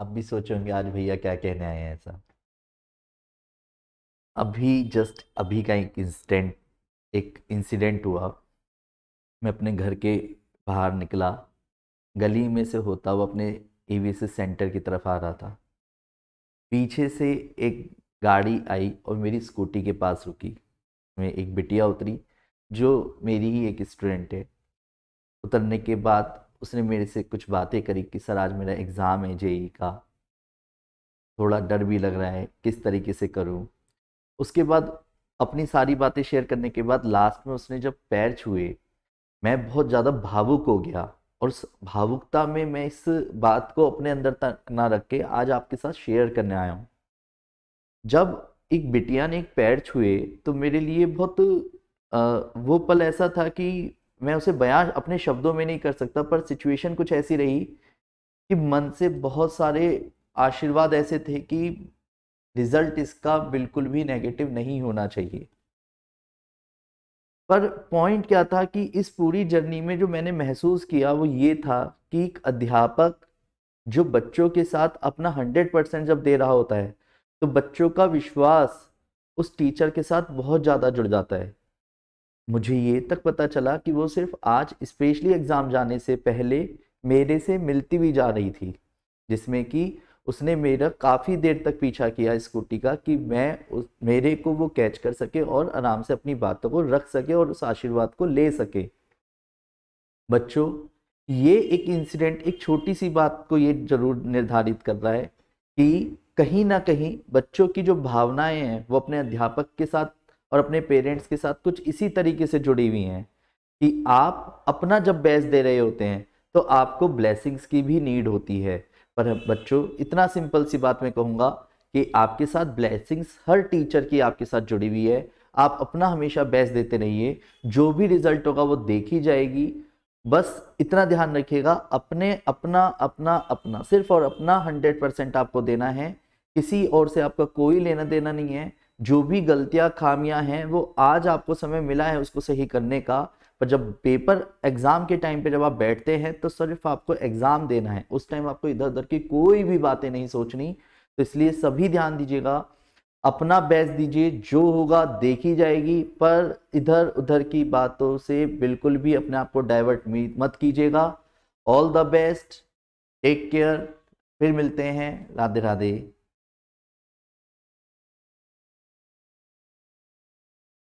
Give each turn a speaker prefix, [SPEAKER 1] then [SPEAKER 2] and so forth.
[SPEAKER 1] अब भी सोचोगे आज भैया क्या कहने आए हैं ऐसा अभी जस्ट अभी का एक इंसिडेंट एक इंसिडेंट हुआ मैं अपने घर के बाहर निकला गली में से होता हुआ अपने ई सेंटर की तरफ आ रहा था पीछे से एक गाड़ी आई और मेरी स्कूटी के पास रुकी मैं एक बिटिया उतरी जो मेरी ही एक स्टूडेंट है उतरने के बाद उसने मेरे से कुछ बातें करी कि सर आज मेरा एग्ज़ाम है जे का थोड़ा डर भी लग रहा है किस तरीके से करूँ उसके बाद अपनी सारी बातें शेयर करने के बाद लास्ट में उसने जब पैर छुए मैं बहुत ज़्यादा भावुक हो गया और उस भावुकता में मैं इस बात को अपने अंदर तक ना रख के आज आपके साथ शेयर करने आया हूँ जब एक बिटिया ने एक पैर छुए तो मेरे लिए बहुत आ, वो पल ऐसा था कि मैं उसे बयां अपने शब्दों में नहीं कर सकता पर सिचुएशन कुछ ऐसी रही कि मन से बहुत सारे आशीर्वाद ऐसे थे कि रिजल्ट इसका बिल्कुल भी नेगेटिव नहीं होना चाहिए पर पॉइंट क्या था कि इस पूरी जर्नी में जो मैंने महसूस किया वो ये था कि एक अध्यापक जो बच्चों के साथ अपना हंड्रेड परसेंट जब दे रहा होता है तो बच्चों का विश्वास उस टीचर के साथ बहुत ज़्यादा जुड़ जाता है मुझे ये तक पता चला कि वो सिर्फ आज स्पेशली एग्ज़ाम जाने से पहले मेरे से मिलती भी जा रही थी जिसमें कि उसने मेरा काफ़ी देर तक पीछा किया स्कूटी का कि मैं उस मेरे को वो कैच कर सके और आराम से अपनी बातों को रख सके और उस आशीर्वाद को ले सके बच्चों ये एक इंसिडेंट एक छोटी सी बात को ये जरूर निर्धारित कर रहा है कि कहीं ना कहीं बच्चों की जो भावनाएं हैं वो अपने अध्यापक के साथ और अपने पेरेंट्स के साथ कुछ इसी तरीके से जुड़ी हुई हैं कि आप अपना जब बैच दे रहे होते हैं तो आपको ब्लेसिंग्स की भी नीड होती है पर बच्चों इतना सिंपल सी बात मैं कहूँगा कि आपके साथ ब्लेसिंग्स हर टीचर की आपके साथ जुड़ी हुई है आप अपना हमेशा बैस देते रहिए जो भी रिजल्ट होगा वो देखी जाएगी बस इतना ध्यान रखिएगा अपने अपना अपना अपना सिर्फ और अपना हंड्रेड परसेंट आपको देना है किसी और से आपका कोई लेना देना नहीं है जो भी गलतियां खामियां हैं वो आज आपको समय मिला है उसको सही करने का पर जब पेपर एग्ज़ाम के टाइम पे जब आप बैठते हैं तो सिर्फ आपको एग्ज़ाम देना है उस टाइम आपको इधर उधर की कोई भी बातें नहीं सोचनी तो इसलिए सभी ध्यान दीजिएगा अपना बेस्ट दीजिए जो होगा देखी जाएगी पर इधर उधर की बातों से बिल्कुल भी अपने आप को डाइवर्ट मत कीजिएगा all the best take care फिर मिलते हैं राधे राधे